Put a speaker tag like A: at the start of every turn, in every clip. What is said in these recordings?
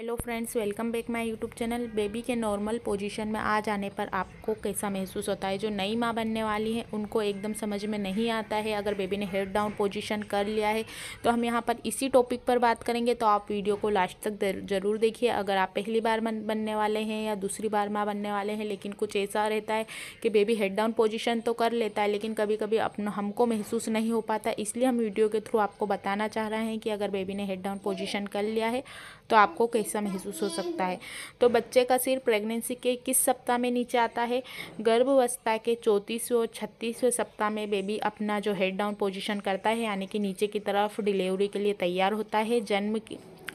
A: hello friends welcome back my YouTube channel baby के normal position में आ जाने पर आपको कैसा महसूस होता है जो नई माँ बनने वाली है उनको एकदम समझ में नहीं आता है अगर बेबी ने हेड डाउन पोजीशन कर लिया है तो हम यहाँ पर इसी टॉपिक पर बात करेंगे तो आप वीडियो को लास्ट तक ज़रूर देखिए अगर आप पहली बार बनने वाले हैं या दूसरी बार माँ बनने वाले हैं लेकिन कुछ ऐसा रहता है कि बेबी हेड डाउन पोजिशन तो कर लेता है लेकिन कभी कभी अपना हमको महसूस नहीं हो पाता इसलिए हम वीडियो के थ्रू आपको बताना चाह रहे हैं कि अगर बेबी ने हेड डाउन पोजिशन कर लिया है तो आपको कैसे ऐसा महसूस हो सकता है तो बच्चे का सिर प्रेगनेंसी के किस सप्ताह में नीचे आता है गर्भावस्था के चौंतीसवें और छत्तीसवें सप्ताह में बेबी अपना जो हेड डाउन पोजिशन करता है यानी कि नीचे की तरफ डिलीवरी के लिए तैयार होता है जन्म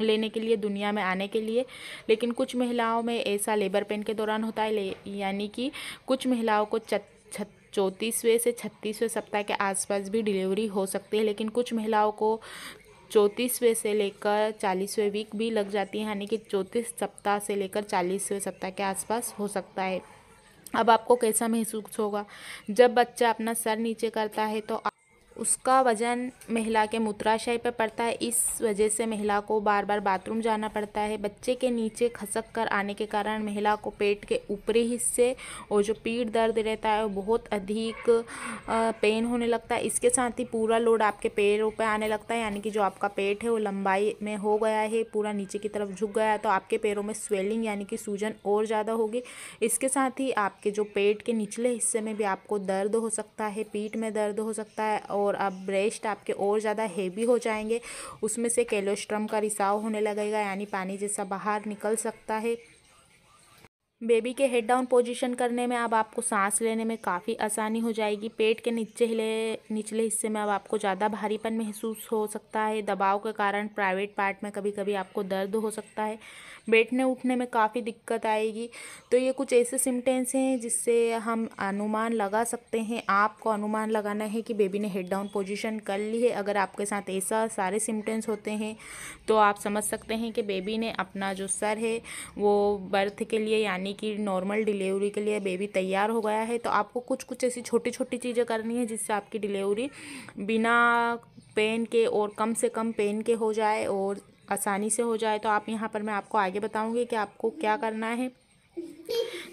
A: लेने के लिए दुनिया में आने के लिए लेकिन कुछ महिलाओं में ऐसा लेबर पेन के दौरान होता है यानी कि कुछ महिलाओं को चौंतीसवें से छत्तीसवें सप्ताह के आसपास भी डिलीवरी हो सकती है लेकिन कुछ महिलाओं को चौंतीसवें से लेकर चालीसवें वीक भी लग जाती है यानी कि चौंतीस सप्ताह से लेकर चालीसवें सप्ताह के आसपास हो सकता है अब आपको कैसा महसूस होगा जब बच्चा अपना सर नीचे करता है तो उसका वजन महिला के मूत्राशय पर पड़ता है इस वजह से महिला को बार बार बाथरूम जाना पड़ता है बच्चे के नीचे खसक कर आने के कारण महिला को पेट के ऊपरी हिस्से और जो पीठ दर्द रहता है वो बहुत अधिक पेन होने लगता है इसके साथ ही पूरा लोड आपके पैरों पर पे आने लगता है यानी कि जो आपका पेट है वो लंबाई में हो गया है पूरा नीचे की तरफ झुक गया है तो आपके पैरों में स्वेलिंग यानी कि सूजन और ज़्यादा होगी इसके साथ ही आपके जो पेट के निचले हिस्से में भी आपको दर्द हो सकता है पीठ में दर्द हो सकता है और और अब ब्रेस्ट आपके और ज़्यादा हेवी हो जाएंगे उसमें से कैलोस्ट्रम का रिसाव होने लगेगा यानी पानी जैसा बाहर निकल सकता है बेबी के हेड डाउन पोजीशन करने में अब आपको सांस लेने में काफ़ी आसानी हो जाएगी पेट के नीचे हिले निचले हिस्से में अब आपको ज़्यादा भारीपन महसूस हो सकता है दबाव के कारण प्राइवेट पार्ट में कभी कभी आपको दर्द हो सकता है बैठने उठने में काफ़ी दिक्कत आएगी तो ये कुछ ऐसे सिम्टेंस हैं जिससे हम अनुमान लगा सकते हैं आपको अनुमान लगाना है कि बेबी ने हेड डाउन पोजिशन कर ली है अगर आपके साथ ऐसा सारे सिम्टेंस होते हैं तो आप समझ सकते हैं कि बेबी ने अपना जो सर है वो बर्थ के लिए यानी यानी कि नॉर्मल डिलीवरी के लिए बेबी तैयार हो गया है तो आपको कुछ कुछ ऐसी छोटी छोटी चीज़ें करनी है जिससे आपकी डिलीवरी बिना पेन के और कम से कम पेन के हो जाए और आसानी से हो जाए तो आप यहाँ पर मैं आपको आगे बताऊँगी कि आपको क्या करना है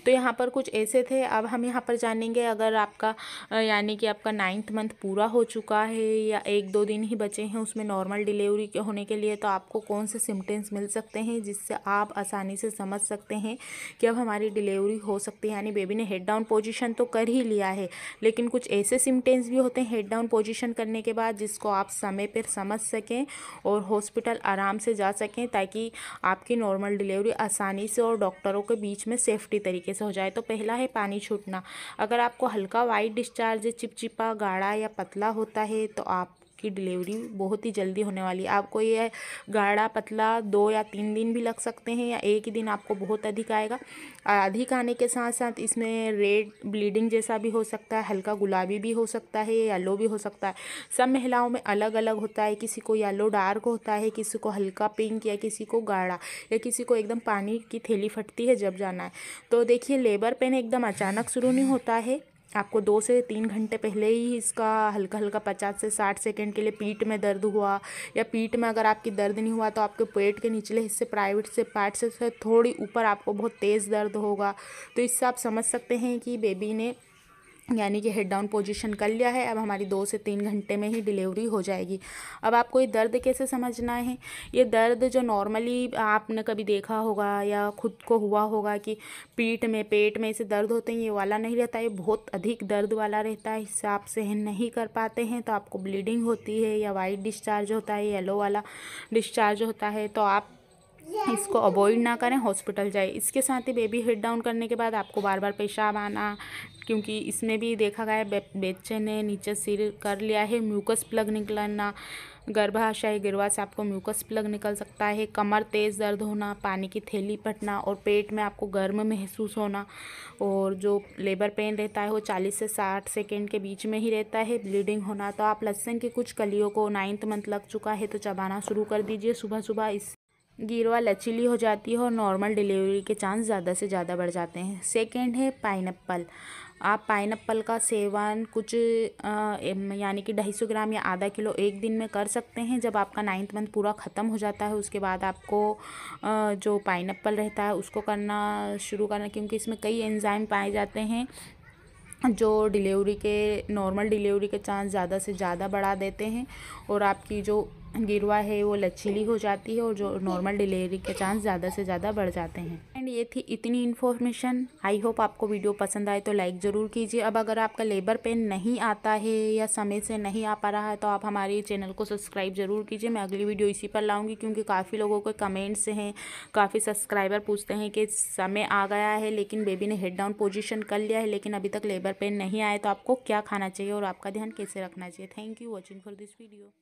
A: तो यहाँ पर कुछ ऐसे थे अब हम यहाँ पर जानेंगे अगर आपका यानी कि आपका नाइन्थ मंथ पूरा हो चुका है या एक दो दिन ही बचे हैं उसमें नॉर्मल डिलीवरी के होने के लिए तो आपको कौन से सिम्टम्स मिल सकते हैं जिससे आप आसानी से समझ सकते हैं कि अब हमारी डिलीवरी हो सकती है यानी बेबी ने हेड डाउन पोजिशन तो कर ही लिया है लेकिन कुछ ऐसे सिम्टम्स भी होते हैं हेड डाउन पोजिशन करने के बाद जिसको आप समय पर समझ सकें और हॉस्पिटल आराम से जा सकें ताकि आपकी नॉर्मल डिलीवरी आसानी से और डॉक्टरों के बीच में सेफ्टी तरीके तरीके से हो जाए तो पहला है पानी छूटना अगर आपको हल्का वाइट डिस्चार्ज चिपचिपा गाढ़ा या पतला होता है तो आप इसकी डिलीवरी बहुत ही जल्दी होने वाली है आपको ये गाढ़ा पतला दो या तीन दिन भी लग सकते हैं या एक ही दिन आपको बहुत अधिक आएगा अधिक आने के साथ साथ इसमें रेड ब्लीडिंग जैसा भी हो सकता है हल्का गुलाबी भी हो सकता है येलो भी हो सकता है सब महिलाओं में अलग अलग होता है किसी को येलो डार्क होता है किसी को हल्का पिंक या किसी को गाढ़ा या किसी को एकदम पानी की थैली फटती है जब जाना है तो देखिए लेबर पेन एकदम अचानक शुरू नहीं होता है आपको दो से तीन घंटे पहले ही इसका हल्का हल्का पचास से साठ सेकेंड के लिए पीठ में दर्द हुआ या पीठ में अगर आपकी दर्द नहीं हुआ तो आपके पेट के निचले हिस्से प्राइवेट से पार्ट से थोड़ी ऊपर आपको बहुत तेज़ दर्द होगा तो इससे आप समझ सकते हैं कि बेबी ने यानी कि हेड डाउन पोजीशन कर लिया है अब हमारी दो से तीन घंटे में ही डिलीवरी हो जाएगी अब आपको ये दर्द कैसे समझना है ये दर्द जो नॉर्मली आपने कभी देखा होगा या खुद को हुआ होगा कि पीठ में पेट में ऐसे दर्द होते हैं ये वाला नहीं रहता ये बहुत अधिक दर्द वाला रहता है इससे आप सहन नहीं कर पाते हैं तो आपको ब्लीडिंग होती है या वाइट डिस्चार्ज होता है येलो वाला डिस्चार्ज होता है तो आप इसको अवॉइड ना करें हॉस्पिटल जाए इसके साथ ही बेबी हेड डाउन करने के बाद आपको बार बार पेशाब आना क्योंकि इसमें भी देखा गया है बेचे ने नीचे सिर कर लिया है म्यूकस प्लग निकलना गर्भाशय गिरवा से आपको म्यूकस प्लग निकल सकता है कमर तेज़ दर्द होना पानी की थैली फटना और पेट में आपको गर्म महसूस होना और जो लेबर पेन रहता है वो 40 से 60 सेकेंड के बीच में ही रहता है ब्लीडिंग होना तो आप लहसन की कुछ कलियों को नाइन्थ मंथ लग चुका है तो चबाना शुरू कर दीजिए सुबह सुबह इस गिरवा लचीली हो जाती है और नॉर्मल डिलीवरी के चांस ज़्यादा से ज़्यादा बढ़ जाते हैं सेकेंड है पाइनएप्पल आप पाइनएप्पल का सेवन कुछ यानी कि ढाई सौ ग्राम या आधा किलो एक दिन में कर सकते हैं जब आपका नाइन्थ मंथ पूरा ख़त्म हो जाता है उसके बाद आपको आ, जो पाइनएप्पल रहता है उसको करना शुरू करना क्योंकि इसमें कई एंजाइम पाए जाते हैं जो डिलीवरी के नॉर्मल डिलीवरी के चांस ज़्यादा से ज़्यादा बढ़ा देते हैं और आपकी जो गिरवा है वो लचीली हो जाती है और जो नॉर्मल डिलीवरी के चांस ज़्यादा से ज़्यादा बढ़ जाते हैं फ्रेंड ये थी इतनी इन्फॉर्मेशन आई होप आपको वीडियो पसंद आए तो लाइक ज़रूर कीजिए अब अगर आपका लेबर पेन नहीं आता है या समय से नहीं आ पा रहा है तो आप हमारे चैनल को सब्सक्राइब ज़रूर कीजिए मैं अगली वीडियो इसी पर लाऊंगी क्योंकि काफ़ी लोगों के कमेंट्स हैं काफ़ी सब्सक्राइबर पूछते हैं कि समय आ गया है लेकिन बेबी ने हेड डाउन पोजिशन कर लिया है लेकिन अभी तक लेबर पेन नहीं आए तो आपको क्या खाना चाहिए और आपका ध्यान कैसे रखना चाहिए thank you watching for this video